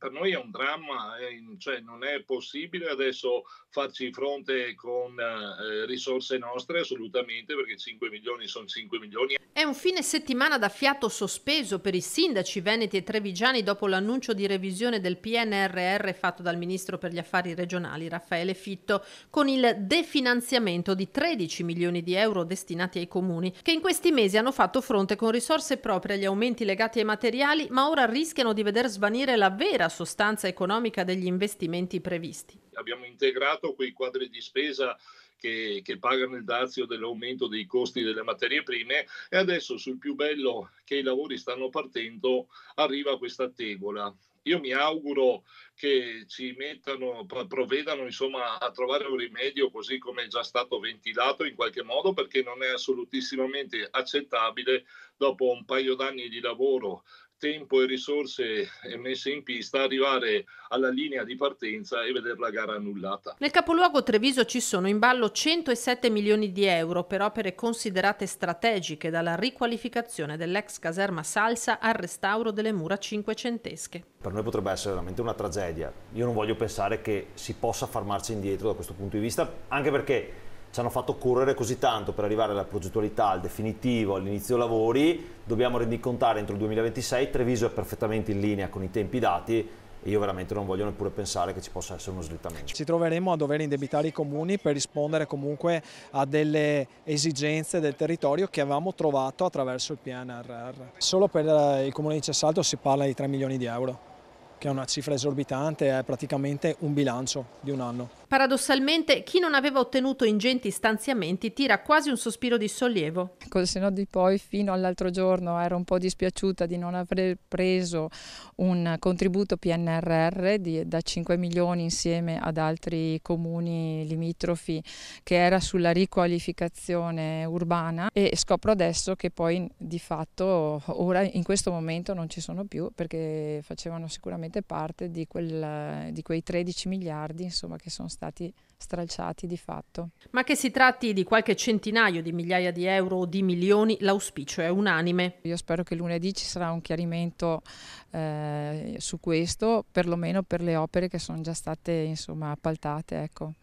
per noi è un dramma, cioè non è possibile adesso farci fronte con eh, risorse nostre assolutamente perché 5 milioni sono 5 milioni. È un fine settimana da fiato sospeso per i sindaci veneti e trevigiani dopo l'annuncio di revisione del PNRR fatto dal ministro per gli affari regionali Raffaele Fitto con il definanziamento di 13 milioni di euro destinati ai comuni che in questi mesi hanno fatto fronte con risorse proprie agli aumenti legati ai materiali ma ora rischiano di veder svanire la vera sostanza economica degli investimenti previsti. Abbiamo integrato quei quadri di spesa che, che, pagano il dazio dell'aumento dei costi delle materie prime e adesso sul più bello che i lavori stanno partendo arriva questa tegola. Io mi auguro che ci mettano, provvedano insomma a trovare un rimedio così come è già stato ventilato in qualche modo perché non è assolutissimamente accettabile dopo un paio d'anni di lavoro tempo e risorse eh, messe in pista, arrivare alla linea di partenza e vedere la gara annullata. Nel capoluogo Treviso ci sono in ballo 107 milioni di euro per opere considerate strategiche dalla riqualificazione dell'ex caserma Salsa al restauro delle mura cinquecentesche. Per noi potrebbe essere veramente una tragedia. Io non voglio pensare che si possa far marcia indietro da questo punto di vista, anche perché ci hanno fatto correre così tanto per arrivare alla progettualità, al definitivo, all'inizio lavori, dobbiamo rendicontare entro il 2026, Treviso è perfettamente in linea con i tempi dati e io veramente non voglio neppure pensare che ci possa essere uno slittamento. Ci troveremo a dover indebitare i comuni per rispondere comunque a delle esigenze del territorio che avevamo trovato attraverso il PNRR. Solo per eh, il comune di Cessalto si parla di 3 milioni di euro, che è una cifra esorbitante, è praticamente un bilancio di un anno. Paradossalmente, chi non aveva ottenuto ingenti stanziamenti tira quasi un sospiro di sollievo. Col ecco, senno di poi, fino all'altro giorno ero un po' dispiaciuta di non aver preso un contributo PNRR di, da 5 milioni insieme ad altri comuni limitrofi che era sulla riqualificazione urbana e scopro adesso che poi di fatto ora in questo momento non ci sono più perché facevano sicuramente parte di, quel, di quei 13 miliardi insomma, che sono stati stati stralciati di fatto. Ma che si tratti di qualche centinaio di migliaia di euro o di milioni, l'auspicio è unanime. Io spero che lunedì ci sarà un chiarimento eh, su questo, perlomeno per le opere che sono già state insomma, appaltate. Ecco.